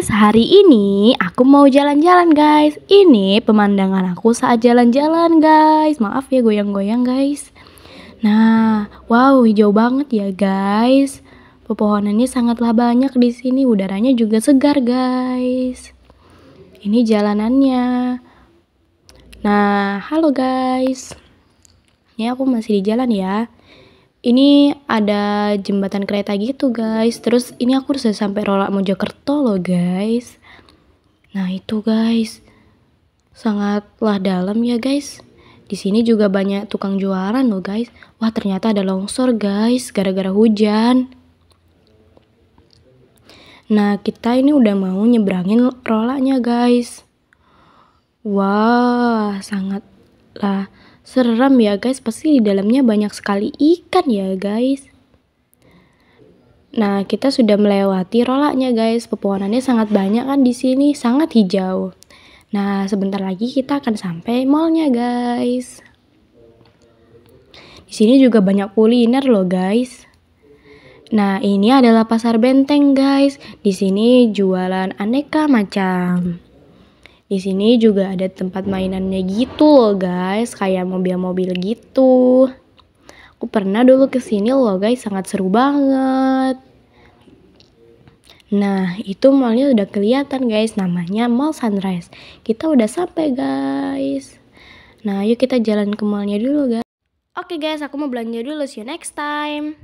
guys, hari ini aku mau jalan-jalan guys Ini pemandangan aku saat jalan-jalan guys Maaf ya goyang-goyang guys Nah, wow hijau banget ya guys Pepohonannya sangatlah banyak di sini, udaranya juga segar guys Ini jalanannya Nah, halo guys Ini aku masih di jalan ya ini ada jembatan kereta gitu guys terus ini aku udah sampai Rolak Mojokerto loh guys nah itu guys sangatlah dalam ya guys di sini juga banyak tukang jualan loh guys wah ternyata ada longsor guys gara-gara hujan nah kita ini udah mau nyebrangin rolaknya guys wah sangat lah serem ya guys pasti di dalamnya banyak sekali ikan ya guys nah kita sudah melewati rolaknya guys pepohonannya sangat banyak kan di sini sangat hijau nah sebentar lagi kita akan sampai mallnya guys di sini juga banyak kuliner loh guys Nah, ini adalah pasar benteng, guys. Di sini jualan aneka macam. Di sini juga ada tempat mainannya gitu loh guys, kayak mobil-mobil gitu. Aku pernah dulu ke sini loh guys, sangat seru banget. Nah, itu malnya udah kelihatan guys, namanya Mall Sunrise. Kita udah sampai guys. Nah, yuk kita jalan ke mallnya dulu guys. Oke okay guys, aku mau belanja dulu, see you next time.